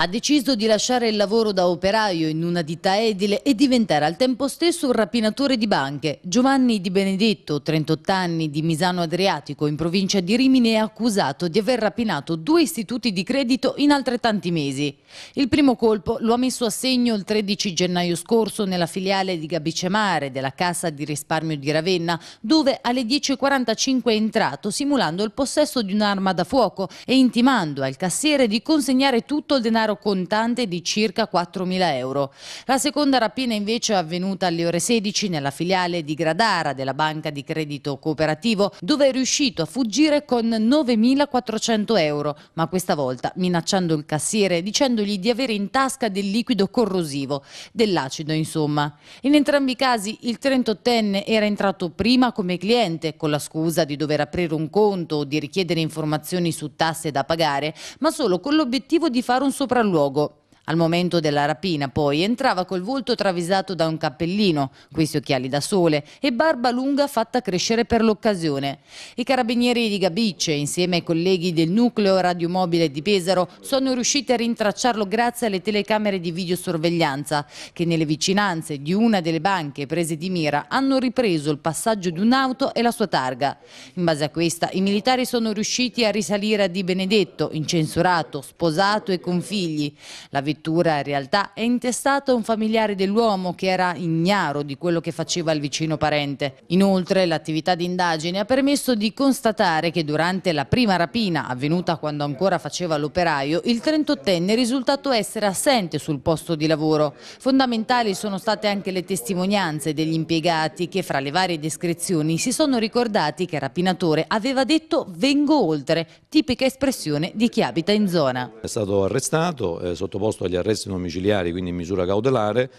Ha deciso di lasciare il lavoro da operaio in una ditta edile e diventare al tempo stesso un rapinatore di banche. Giovanni Di Benedetto, 38 anni, di Misano Adriatico, in provincia di Rimini, è accusato di aver rapinato due istituti di credito in altrettanti mesi. Il primo colpo lo ha messo a segno il 13 gennaio scorso nella filiale di Gabicemare della Cassa di Risparmio di Ravenna, dove alle 10.45 è entrato simulando il possesso di un'arma da fuoco e intimando al cassiere di consegnare tutto il denaro denaro contante di circa 4.000 euro. La seconda rapina invece è avvenuta alle ore 16 nella filiale di Gradara della banca di credito cooperativo dove è riuscito a fuggire con 9.400 euro, ma questa volta minacciando il cassiere dicendogli di avere in tasca del liquido corrosivo, dell'acido insomma. In entrambi i casi il 38enne era entrato prima come cliente con la scusa di dover aprire un conto o di richiedere informazioni su tasse da pagare, ma solo con l'obiettivo di fare un sopravvento sopralluogo al momento della rapina, poi, entrava col volto travisato da un cappellino, questi occhiali da sole e barba lunga fatta crescere per l'occasione. I carabinieri di Gabicce insieme ai colleghi del nucleo radiomobile di Pesaro, sono riusciti a rintracciarlo grazie alle telecamere di videosorveglianza, che nelle vicinanze di una delle banche prese di mira hanno ripreso il passaggio di un'auto e la sua targa. In base a questa, i militari sono riusciti a risalire a Di Benedetto, incensurato, sposato e con figli. La vittoria in realtà è intestato a un familiare dell'uomo che era ignaro di quello che faceva il vicino parente. Inoltre l'attività di indagine ha permesso di constatare che durante la prima rapina, avvenuta quando ancora faceva l'operaio, il 38enne è risultato essere assente sul posto di lavoro. Fondamentali sono state anche le testimonianze degli impiegati che fra le varie descrizioni si sono ricordati che il rapinatore aveva detto vengo oltre, tipica espressione di chi abita in zona. È stato arrestato, eh, sottoposto a agli arresti domiciliari, quindi in misura cautelare,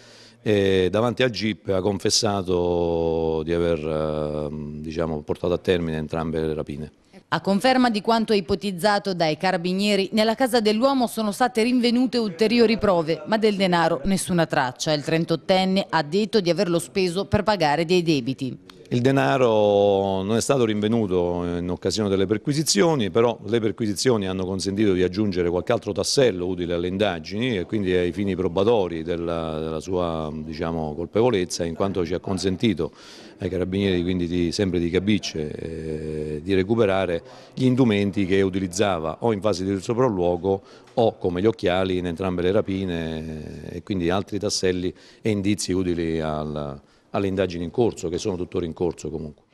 e davanti a GIP ha confessato di aver ehm, diciamo, portato a termine entrambe le rapine. A conferma di quanto ipotizzato dai carabinieri, nella casa dell'uomo sono state rinvenute ulteriori prove, ma del denaro nessuna traccia. Il 38enne ha detto di averlo speso per pagare dei debiti. Il denaro non è stato rinvenuto in occasione delle perquisizioni, però le perquisizioni hanno consentito di aggiungere qualche altro tassello utile alle indagini e quindi ai fini probatori della, della sua diciamo, colpevolezza, in quanto ci ha consentito ai carabinieri, quindi di, sempre di Cabicce, eh, di recuperare gli indumenti che utilizzava o in fase di sopralluogo o come gli occhiali in entrambe le rapine eh, e quindi altri tasselli e indizi utili al alle indagini in corso, che sono tuttora in corso comunque.